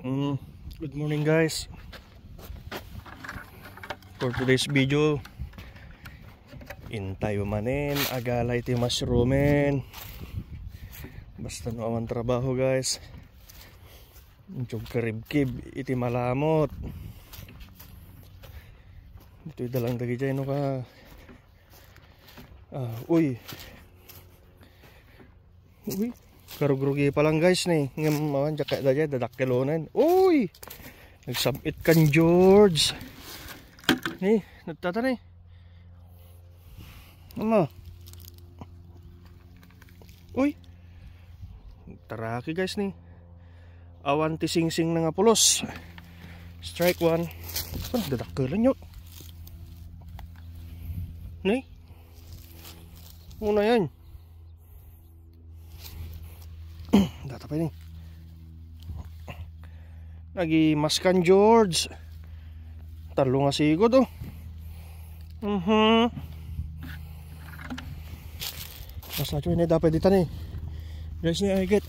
Mm, good morning guys. For today's video, Intay tayo manin, agalay ti mushroomin. Basta no awan trabaho guys. Jog karibkib iti malamot. Ito dalang dagi dyan no ka. uh, uy. Uy. Karugrugi pa lang guys ni. Ngam man oh, jaka dajay dadakilonan. Uy! Nagsabit kan George. Ni, nagtatanay. Ano? Uy! Taraki guys ni. Awan tising-sing na nga pulos. Strike one. Ano, dadakilan nyo. Ni? Muna yan. apa ini lagi maskan George talo nga sigo to oh. mhm uh -huh. mas nacho ini dapat dito eh guys ni ay get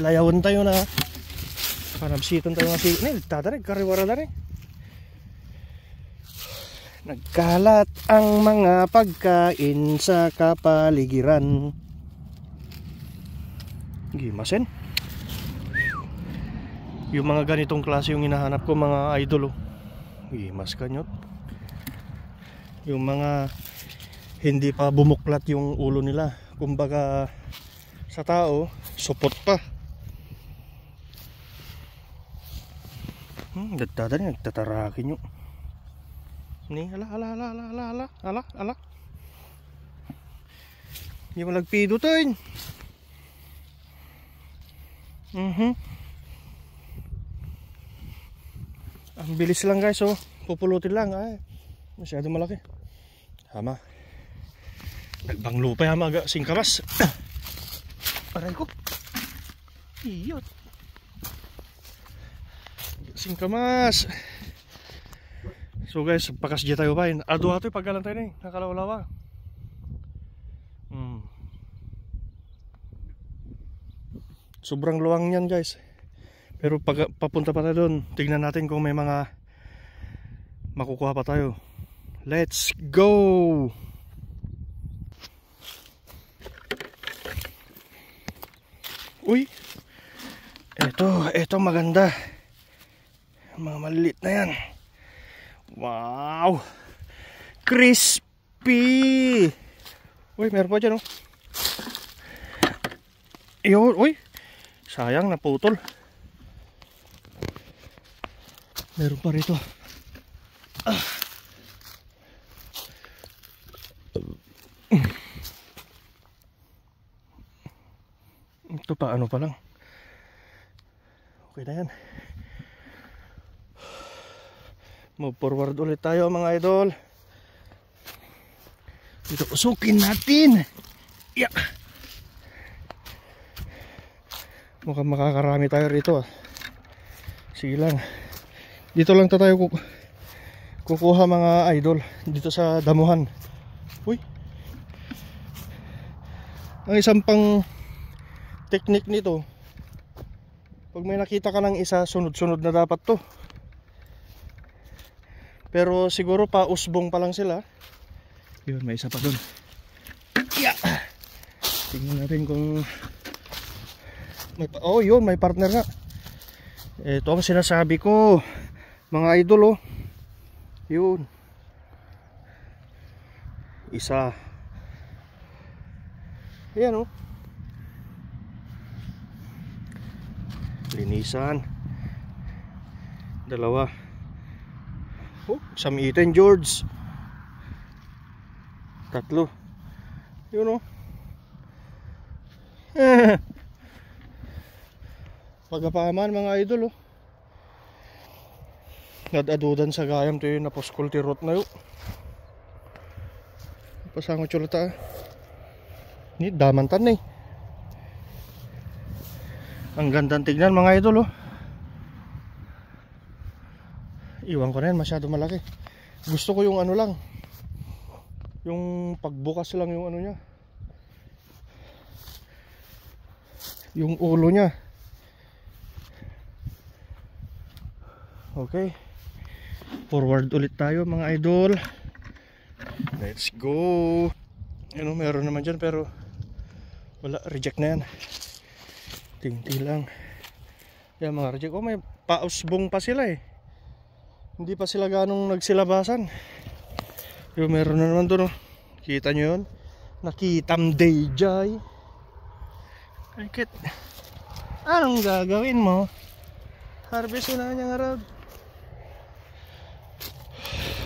layawan tayo na panabsitan tayo nga sigo ni tatarik kariwara dari Nagkalat ang mga pagkain sa kapaligiran gimasin yung mga ganitong klase yung hinahanap ko mga idol oh. gimas kanyot yung mga hindi pa bumuklat yung ulo nila kumbaga sa tao support pa hmm, nagtadali nagtatarakin yung ni ala ala ala ala ala ala ala ala hindi malagpido tayo Mhm. Ang bilis lang guys, oh. Pupulutin lang, ay. Masyado malaki. Hama. Nagbang lupa yung mga singkamas. Aray ko. Iyot. Singkamas. So guys, pakas tayo pa. Ado ato, pagkalan tayo na eh. Nakalawalawa. sobrang luwang yan guys pero pag, papunta pa tayo doon tignan natin kung may mga makukuha pa tayo let's go uy eto eto maganda mga maliliit na yan wow crispy uy meron pa dyan oh yun uy sayang naputol meron pa rito ah. ito pa ano pa lang okay na yan move forward ulit tayo mga idol ito usukin natin yeah mukhang makakarami tayo rito ah. sige lang dito lang tayo kuk kukuha mga idol dito sa damuhan uy ang isang pang technique nito pag may nakita ka ng isa sunod sunod na dapat to pero siguro pa usbong pa lang sila yun may isa pa dun yeah. tingnan natin kung may, oh yun, may partner nga. Ito ang sinasabi ko. Mga idol oh. Yun. Isa. Ayan oh. Linisan. Dalawa. Oh, samitin George. Tatlo. Yun oh. Pagapaman mga idol oh. Nadadudan sa gayam to yun na poskulti oh. rot na yun. Pasango chulata. Ah. Ni damantan ni. Eh. Ang gandang tignan mga idol oh. Iwan ko na yan masyado malaki. Gusto ko yung ano lang. Yung pagbukas lang yung ano niya. Yung ulo niya. okay forward ulit tayo mga idol let's go ano meron naman dyan pero wala reject na yan tingti lang yan mga reject oh may pausbong pa sila eh hindi pa sila ganong nagsilabasan yung meron na naman doon oh. kita nyo yun nakitam dayjay Cricket. Anong gagawin mo? Harvest na niya nga raw.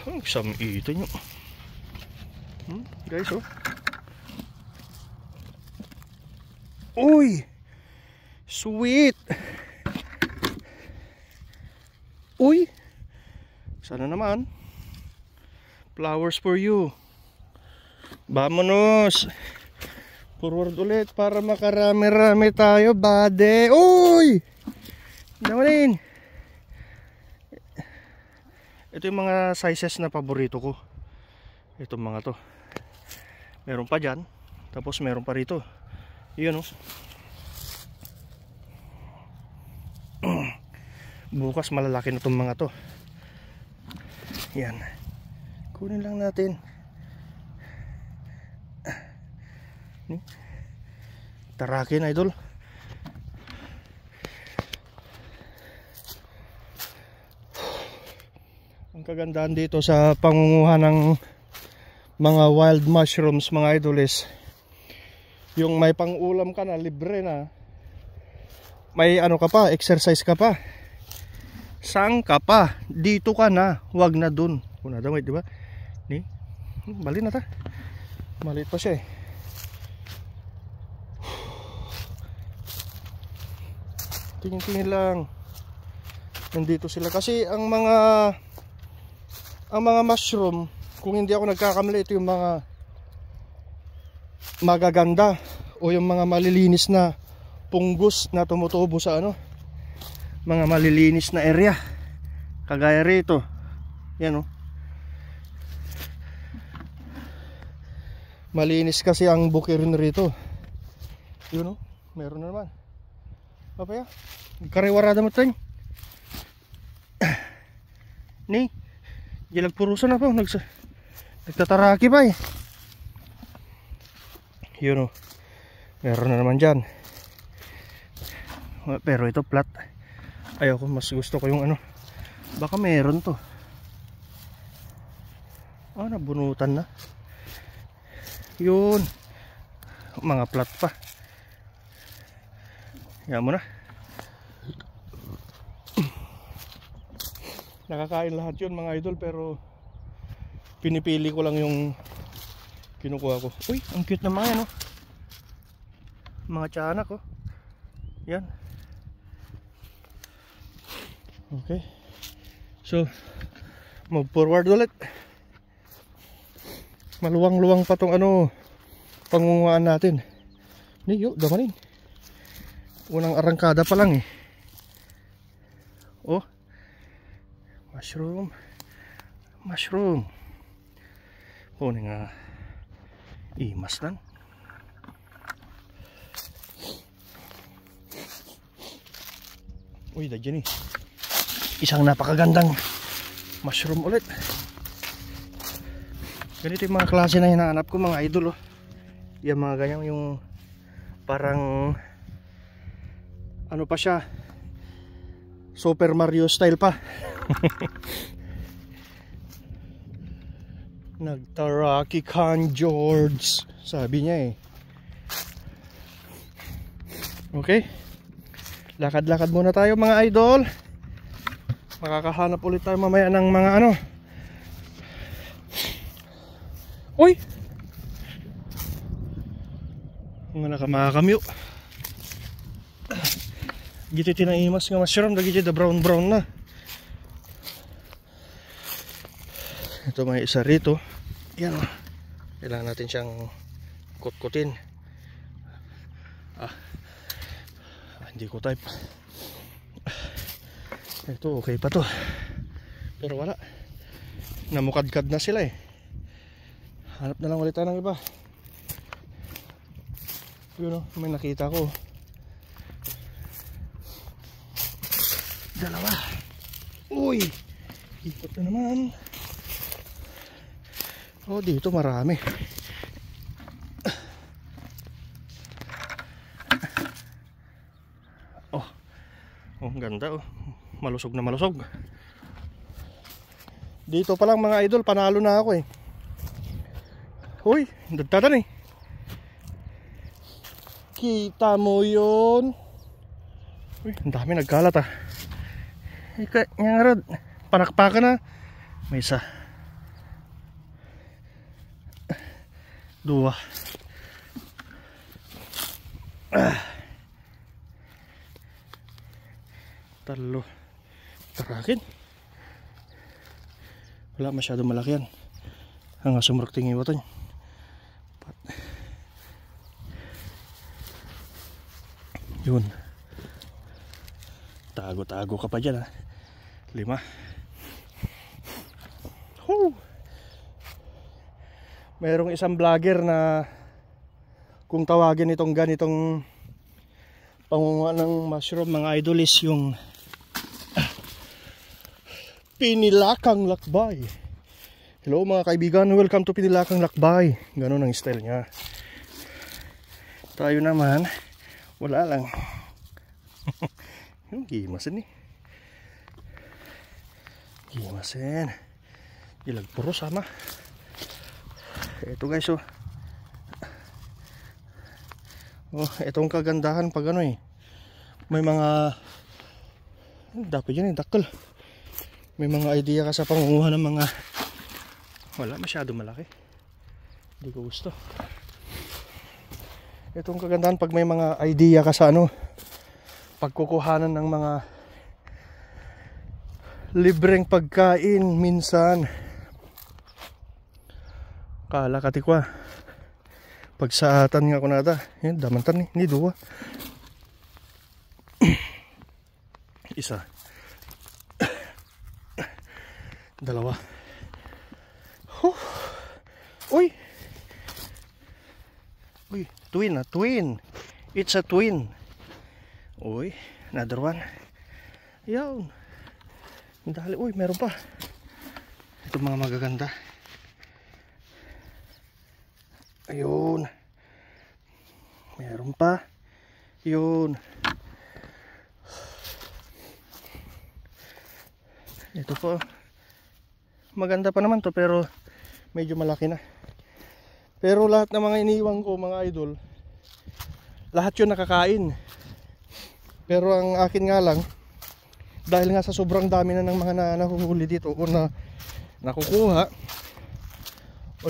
Hmm, Ang samitin nyo. Hmm, guys, oh. Uy! Sweet! Uy! Sana naman. Flowers for you. Vamonos! Forward ulit para makarami-rami tayo, bade. Uy! Damanin! ito yung mga sizes na paborito ko itong mga to meron pa dyan tapos meron pa rito yun oh bukas malalaki na itong mga to yan kunin lang natin tarakin idol kagandahan dito sa pangunguha ng mga wild mushrooms mga idolis yung may pangulam ka na, libre na may ano ka pa, exercise ka pa sang ka pa dito ka na, wag na dun kuna daw, di ba? Ni? Bali na ta maliit pa siya eh tingin-tingin lang nandito sila kasi ang mga ang mga mushroom kung hindi ako nagkakamali ito yung mga magaganda o yung mga malilinis na punggos na tumutubo sa ano mga malilinis na area kagaya rito yan o oh. malinis kasi ang bukirin rito yun o oh. meron na naman papaya kariwarada mo tayo ni Diyan nagpurusan na po. Nags nagtataraki pa eh. Yun o. Oh. Meron na naman dyan. Pero ito flat. Ayoko. Mas gusto ko yung ano. Baka meron to. Ah, nabunutan na. Yun. Mga flat pa. Yan mo na. nakakain lahat yun mga idol pero pinipili ko lang yung kinukuha ko uy ang cute naman yan oh mga tiyanak oh yan okay so move forward ulit maluwang luwang pa tong ano pangunguhaan natin niyo damanin unang arangkada pa lang eh oh mushroom mushroom po nga imas lang uy dadyan eh isang napakagandang mushroom ulit ganito yung mga klase na hinahanap ko mga idol oh. yung mga ganyan yung parang ano pa siya Super Mario style pa Nagtaraki Khan George. Sabi niya eh. Okay. Lakad-lakad muna tayo mga idol. Makakahanap ulit tayo mamaya ng mga ano. Uy! Mga nakamakamyo. Giti tinayimas nga mushroom. Lagi dyan brown brown na. ito may isa rito yan kailangan natin siyang kutkutin ah, ah hindi ko type ah. ito okay pa to pero wala namukadkad na sila eh hanap na lang ulit tayo ng iba yun o oh, may nakita ko dalawa uy ikot na naman oh dito marami oh oh ganda oh malusog na malusog dito pa lang mga idol panalo na ako eh huy nagtatan eh kita mo 'yon? uy ang dami nagkalat ah ikaw nga rod panakpakan na ah. may isa dua ah. talo wala masyado malaki yan ang sumrakting iwatan But, yun tago tago ka pa dyan ha lima mayroong isang vlogger na kung tawagin itong ganitong pangunga ng mushroom mga idol is yung pinilakang lakbay hello mga kaibigan welcome to pinilakang lakbay ganun ang style niya tayo naman wala lang yung gimasin eh gimasin ilagpuro sama ito guys oh oh itong kagandahan pag ano eh may mga dapat yan eh dakol may mga idea ka sa pangunguha ng mga wala masyado malaki hindi ko gusto itong kagandahan pag may mga idea ka sa ano pagkukuhanan ng mga libreng pagkain minsan kalakatikwa pagsaatan nga kunada yun damantan ni ni duwa isa dalawa huh. uy uy twin na twin it's a twin uy another one yun dali uy meron pa itong mga magaganda Ayun. Meron pa. Yun. Ito po. Maganda pa naman to pero medyo malaki na. Pero lahat ng mga iniwan ko mga idol, lahat yun nakakain. Pero ang akin nga lang, dahil nga sa sobrang dami na ng mga na nahuhuli dito o na nakukuha,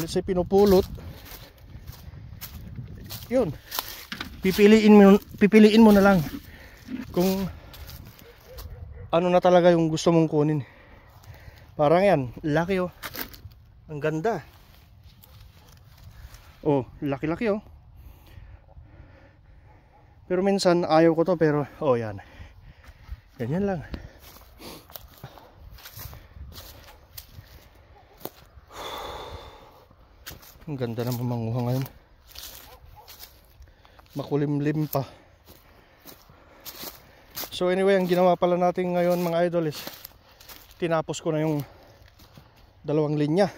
ulit sa pinupulot, yun pipiliin mo pipiliin mo na lang kung ano na talaga yung gusto mong kunin parang yan laki oh ang ganda oh laki laki oh pero minsan ayaw ko to pero oh yan ganyan lang ang ganda ng pamanguha ngayon makulimlim pa so anyway ang ginawa pala natin ngayon mga idol is tinapos ko na yung dalawang linya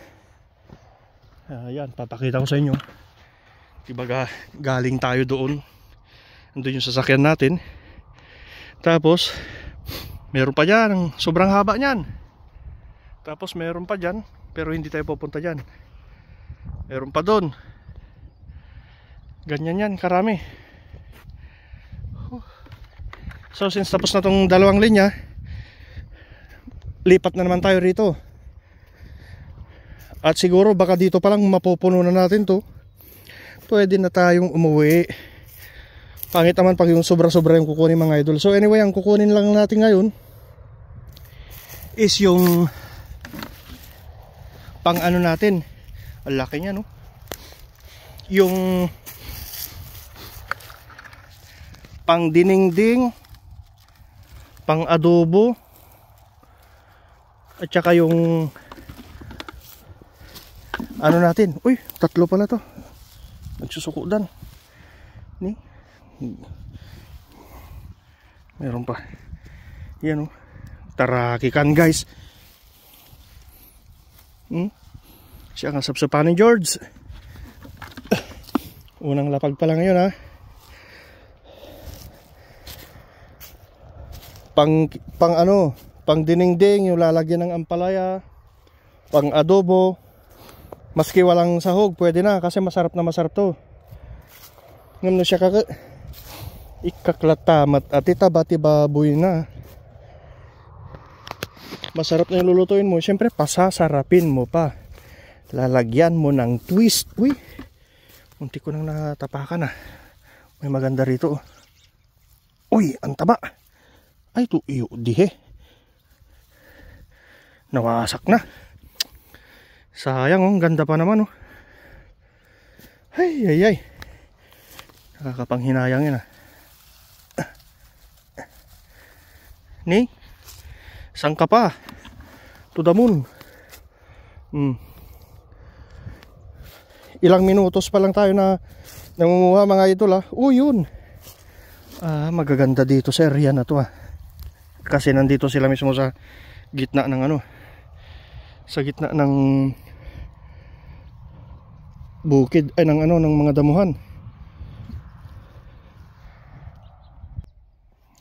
ayan papakita ko sa inyo diba galing tayo doon andun yung sasakyan natin tapos meron pa dyan sobrang haba nyan tapos meron pa dyan pero hindi tayo pupunta dyan meron pa doon ganyan yan karami so since tapos na tong dalawang linya lipat na naman tayo rito at siguro baka dito pa lang mapupuno na natin to pwede na tayong umuwi pangit naman pag yung sobra sobra yung kukunin mga idol so anyway ang kukunin lang natin ngayon is yung pang ano natin ang laki niya no yung pang diningding pang adobo at saka yung ano natin uy tatlo pala to nagsusukudan ni meron pa yan o oh. tarakikan guys hmm? siya ang sapsapan ni George unang lapag lang ngayon ha ah. pang pang ano, pang dinengding, yung lalagyan ng ampalaya, pang adobo. Maski walang sahog, pwede na kasi masarap na masarap to. Ngam na siya kaka ikaklatamat at itabati baboy na. Masarap na yung lulutuin mo. Siyempre, pasasarapin mo pa. Lalagyan mo ng twist. Uy, munti ko nang natapakan ah. May maganda rito. Oh. Uy, ang taba. Ay, tuiyo dihe. Nawasak na. Sayang oh, ganda pa naman oh. Ay, ay, ay. Nakakapanghinayang yun ah. ni sangka pa? To the moon. Hmm. Ilang minutos pa lang tayo na namumuha mga idol ah. Oh, yun. Ah, magaganda dito sa area na to ah kasi nandito sila mismo sa gitna ng ano sa gitna ng bukid ay ng ano ng mga damuhan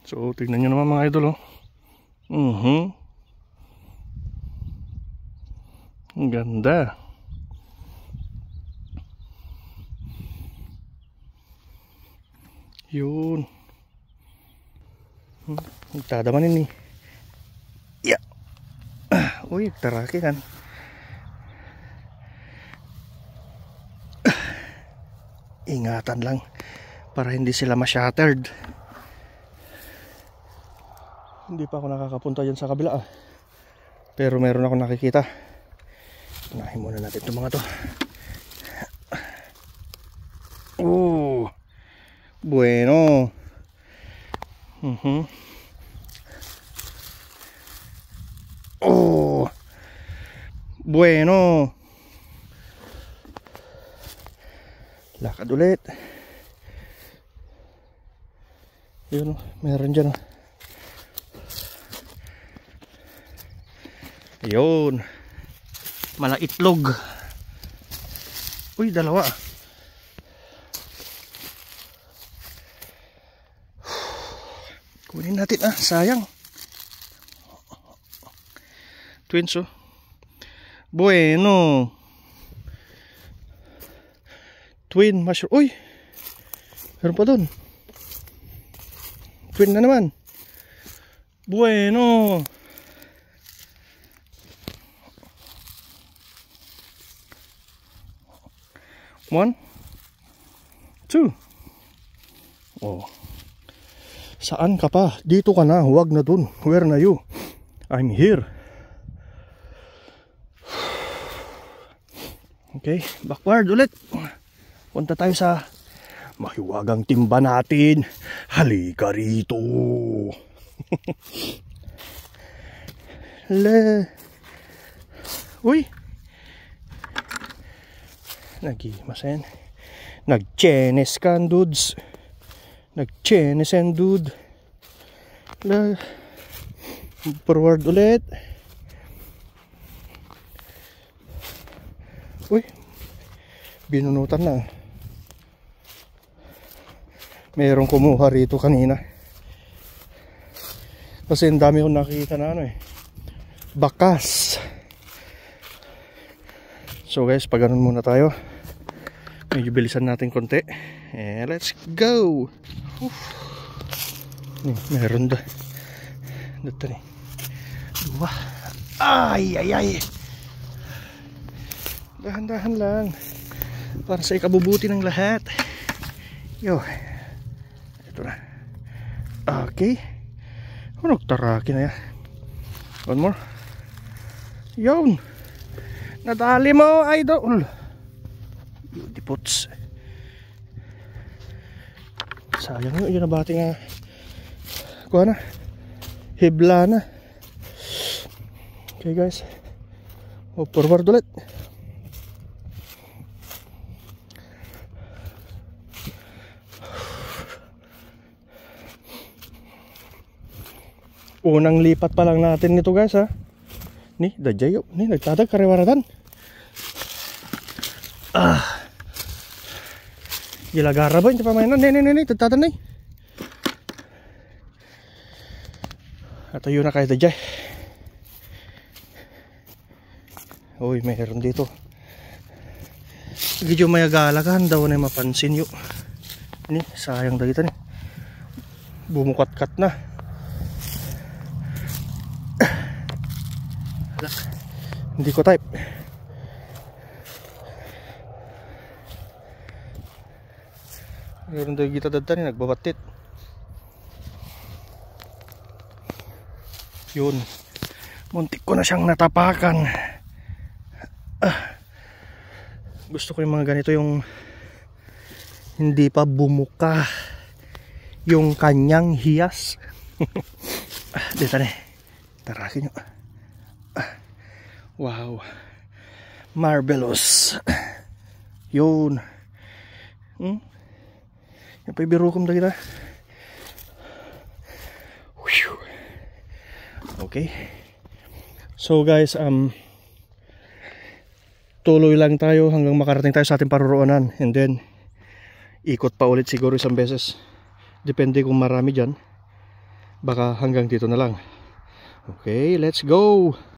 so tignan nyo naman mga idol oh mhm uh -huh. ganda yun dadamanin hmm, ini ya wih terakhir kan ingatan lang para hindi sila ma-shattered hindi pa ako nakakapunta dyan sa kabila ah. pero meron ako nakikita unahin muna natin itong mga to oh bueno Mhm. Oh. Bueno. Lakad ulit. Yun, oh, meron dyan. Oh. Yun. itlog. Uy, dalawa. Dalawa. Kunin natin ah, sayang. Twins oh. Bueno. Twin mushroom. Uy! Meron pa doon. Twin na naman. Bueno. One. Two. Oh. Saan ka pa? Dito ka na, huwag na dun. Where na you? I'm here. Okay, backward ulit. Punta tayo sa mahiwagang timba natin. Halika rito. Le. Uy. Nagimasen. Nag-chenes dudes nag-chenesen dude La forward ulit uy binunutan na merong kumuha rito kanina kasi ang dami kong nakikita na ano eh bakas so guys pag ganun muna tayo medyo bilisan natin konti and eh, let's go Oof. meron doon dito ni dua ay ay ay dahan-dahan lang para sa ikabubuti ng lahat yo ito na okay oh, nagtaraki na yan one more yun nadali mo idol beauty puts sayang yun yun nabati nga kuha na hibla na okay guys o forward ulit unang lipat pa lang natin nito guys ha ni dajay ni nagtadag karewaratan ah gila garabo yung pamainan nene nene tatatanay at ayun na kayo dajay uy meron dito gidyo may agalakan daw na mapansin yun ini sayang dagita ni bumukatkat na hindi ko type Iron daw kita dadan ni nagbabatit. Yun. Muntik ko na siyang natapakan. Ah. Gusto ko yung mga ganito yung hindi pa bumuka yung kanyang hiyas. ah, dito na. Tarakin nyo. Ah. Wow. Marvelous. Yun. Hmm? napaibirukom na kita okay so guys um tuloy lang tayo hanggang makarating tayo sa ating paruroonan and then ikot pa ulit siguro isang beses depende kung marami dyan baka hanggang dito na lang okay let's go